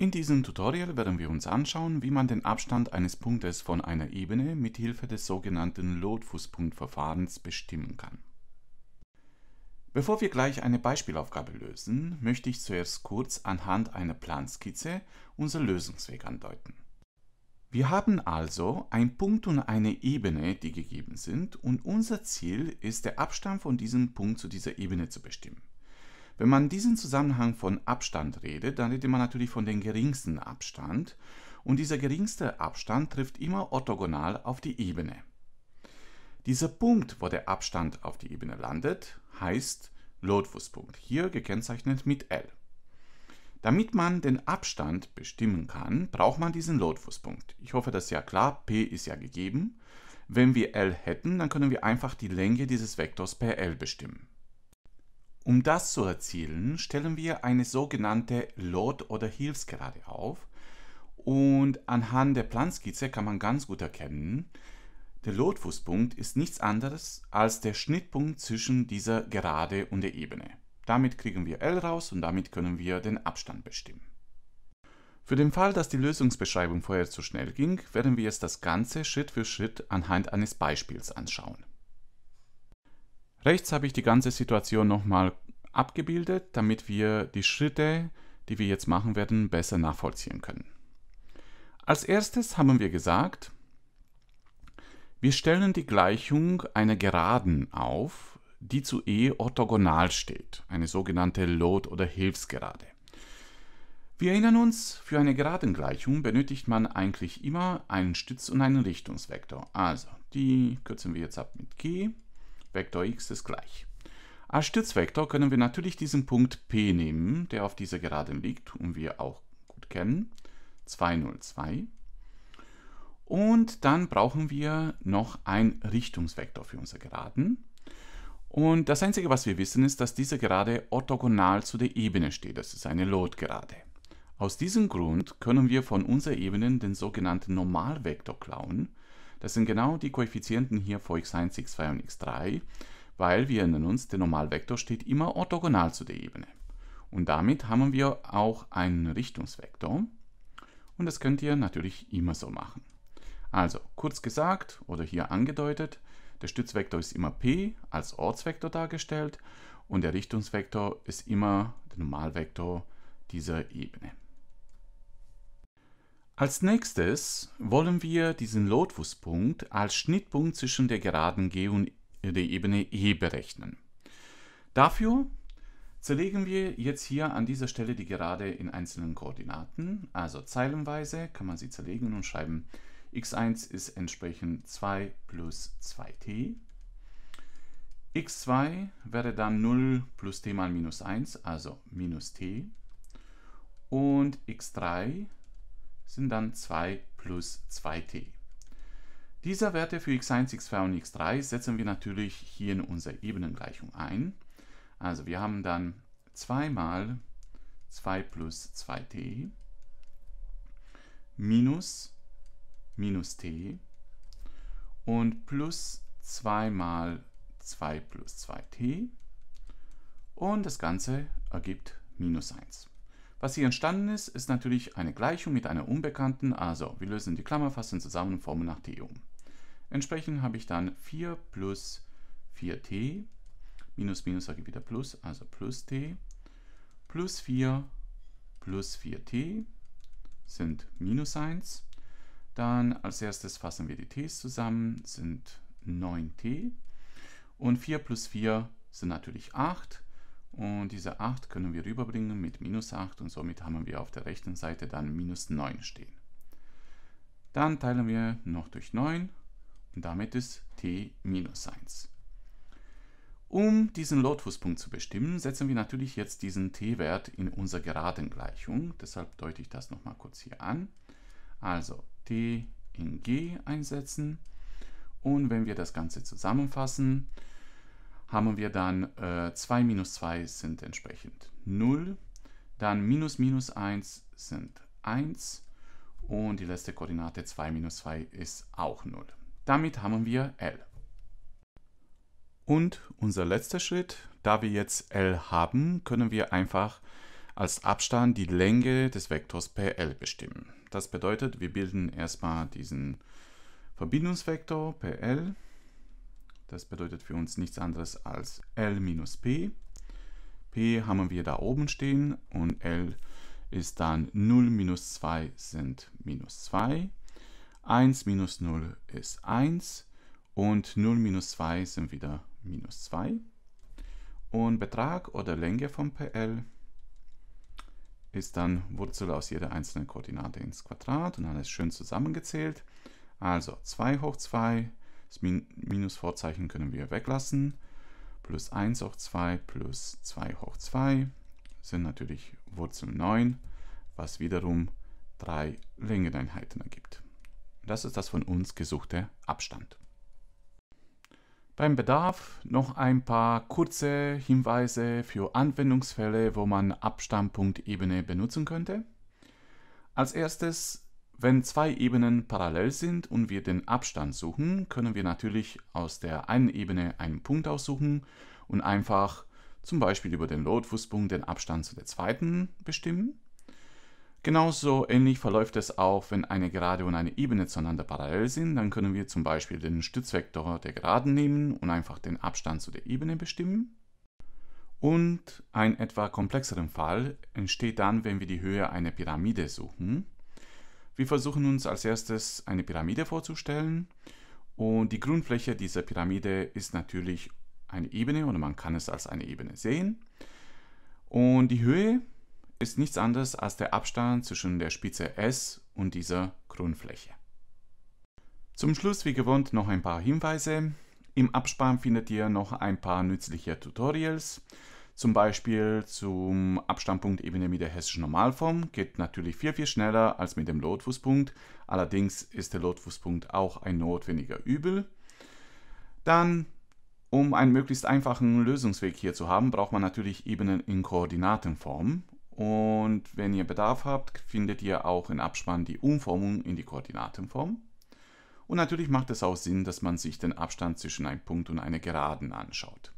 In diesem Tutorial werden wir uns anschauen, wie man den Abstand eines Punktes von einer Ebene mit Hilfe des sogenannten Lotfußpunktverfahrens bestimmen kann. Bevor wir gleich eine Beispielaufgabe lösen, möchte ich zuerst kurz anhand einer Planskizze unseren Lösungsweg andeuten. Wir haben also einen Punkt und eine Ebene, die gegeben sind und unser Ziel ist, der Abstand von diesem Punkt zu dieser Ebene zu bestimmen. Wenn man diesen Zusammenhang von Abstand redet, dann redet man natürlich von dem geringsten Abstand und dieser geringste Abstand trifft immer orthogonal auf die Ebene. Dieser Punkt, wo der Abstand auf die Ebene landet, heißt Lotfußpunkt, hier gekennzeichnet mit L. Damit man den Abstand bestimmen kann, braucht man diesen Lotfußpunkt. Ich hoffe, das ist ja klar, P ist ja gegeben. Wenn wir L hätten, dann können wir einfach die Länge dieses Vektors per L bestimmen. Um das zu erzielen, stellen wir eine sogenannte Lot- oder Hilfsgerade auf. Und anhand der Planskizze kann man ganz gut erkennen, der Lotfußpunkt ist nichts anderes als der Schnittpunkt zwischen dieser Gerade und der Ebene. Damit kriegen wir L raus und damit können wir den Abstand bestimmen. Für den Fall, dass die Lösungsbeschreibung vorher zu schnell ging, werden wir jetzt das Ganze Schritt für Schritt anhand eines Beispiels anschauen. Rechts habe ich die ganze Situation nochmal abgebildet, damit wir die Schritte, die wir jetzt machen werden, besser nachvollziehen können. Als erstes haben wir gesagt, wir stellen die Gleichung einer Geraden auf, die zu E orthogonal steht, eine sogenannte Lot- oder Hilfsgerade. Wir erinnern uns, für eine Geradengleichung benötigt man eigentlich immer einen Stütz- und einen Richtungsvektor. Also, die kürzen wir jetzt ab mit G Vektor x ist gleich. Als Stützvektor können wir natürlich diesen Punkt P nehmen, der auf dieser Geraden liegt und wir auch gut kennen, 202. Und dann brauchen wir noch einen Richtungsvektor für unsere Geraden. Und das Einzige, was wir wissen, ist, dass diese Gerade orthogonal zu der Ebene steht. Das ist eine Lotgerade. Aus diesem Grund können wir von unserer Ebene den sogenannten Normalvektor klauen das sind genau die Koeffizienten hier für x1, x2 und x3, weil, wir erinnern uns, der Normalvektor steht immer orthogonal zu der Ebene. Und damit haben wir auch einen Richtungsvektor. Und das könnt ihr natürlich immer so machen. Also, kurz gesagt oder hier angedeutet, der Stützvektor ist immer p als Ortsvektor dargestellt und der Richtungsvektor ist immer der Normalvektor dieser Ebene. Als nächstes wollen wir diesen Lotfußpunkt als Schnittpunkt zwischen der geraden G und der Ebene E berechnen. Dafür zerlegen wir jetzt hier an dieser Stelle die Gerade in einzelnen Koordinaten, also zeilenweise kann man sie zerlegen und schreiben x1 ist entsprechend 2 plus 2t, x2 wäre dann 0 plus t mal minus 1, also minus t und x3 ist sind dann 2 plus 2t. Diese Werte für x1, x2 und x3 setzen wir natürlich hier in unsere Ebenengleichung ein. Also wir haben dann 2 mal 2 plus 2t minus minus t und plus 2 mal 2 plus 2t und das Ganze ergibt minus 1. Was hier entstanden ist, ist natürlich eine Gleichung mit einer Unbekannten, also wir lösen die Klammer, fassen zusammen und formen nach t um. Entsprechend habe ich dann 4 plus 4t, minus minus sage ich wieder plus, also plus t, plus 4 plus 4t sind minus 1. Dann als erstes fassen wir die t's zusammen, sind 9t. Und 4 plus 4 sind natürlich 8. Und diese 8 können wir rüberbringen mit minus 8 und somit haben wir auf der rechten Seite dann minus 9 stehen. Dann teilen wir noch durch 9 und damit ist t minus 1. Um diesen Lotfußpunkt zu bestimmen, setzen wir natürlich jetzt diesen t-Wert in unserer geraden Gleichung. Deshalb deute ich das nochmal kurz hier an. Also t in g einsetzen. Und wenn wir das Ganze zusammenfassen, haben wir dann äh, 2 minus 2 sind entsprechend 0, dann minus minus 1 sind 1 und die letzte Koordinate 2 minus 2 ist auch 0. Damit haben wir L. Und unser letzter Schritt, da wir jetzt L haben, können wir einfach als Abstand die Länge des Vektors PL bestimmen. Das bedeutet, wir bilden erstmal diesen Verbindungsvektor PL das bedeutet für uns nichts anderes als L minus P. P haben wir da oben stehen und L ist dann 0 minus 2 sind minus 2. 1 minus 0 ist 1 und 0 minus 2 sind wieder minus 2. Und Betrag oder Länge von PL ist dann Wurzel aus jeder einzelnen Koordinate ins Quadrat und alles schön zusammengezählt. Also 2 hoch 2 das Min Minusvorzeichen können wir weglassen. Plus 1 hoch 2 plus 2 hoch 2 sind natürlich Wurzel 9, was wiederum drei Längeneinheiten ergibt. Das ist das von uns gesuchte Abstand. Beim Bedarf noch ein paar kurze Hinweise für Anwendungsfälle, wo man Abstandpunktebene benutzen könnte. Als erstes wenn zwei Ebenen parallel sind und wir den Abstand suchen, können wir natürlich aus der einen Ebene einen Punkt aussuchen und einfach zum Beispiel über den Lotfußpunkt den Abstand zu der zweiten bestimmen. Genauso ähnlich verläuft es auch, wenn eine Gerade und eine Ebene zueinander parallel sind, dann können wir zum Beispiel den Stützvektor der Geraden nehmen und einfach den Abstand zu der Ebene bestimmen. Und ein etwa komplexeren Fall entsteht dann, wenn wir die Höhe einer Pyramide suchen. Wir versuchen uns als erstes eine Pyramide vorzustellen und die Grundfläche dieser Pyramide ist natürlich eine Ebene oder man kann es als eine Ebene sehen. Und die Höhe ist nichts anderes als der Abstand zwischen der Spitze S und dieser Grundfläche. Zum Schluss wie gewohnt noch ein paar Hinweise. Im Abspann findet ihr noch ein paar nützliche Tutorials zum Beispiel zum Abstandpunktebene mit der hessischen Normalform geht natürlich viel, viel schneller als mit dem Lotfußpunkt. Allerdings ist der Lotfußpunkt auch ein notwendiger Übel. Dann, um einen möglichst einfachen Lösungsweg hier zu haben, braucht man natürlich Ebenen in Koordinatenform. Und wenn ihr Bedarf habt, findet ihr auch in Abspann die Umformung in die Koordinatenform. Und natürlich macht es auch Sinn, dass man sich den Abstand zwischen einem Punkt und einer Geraden anschaut.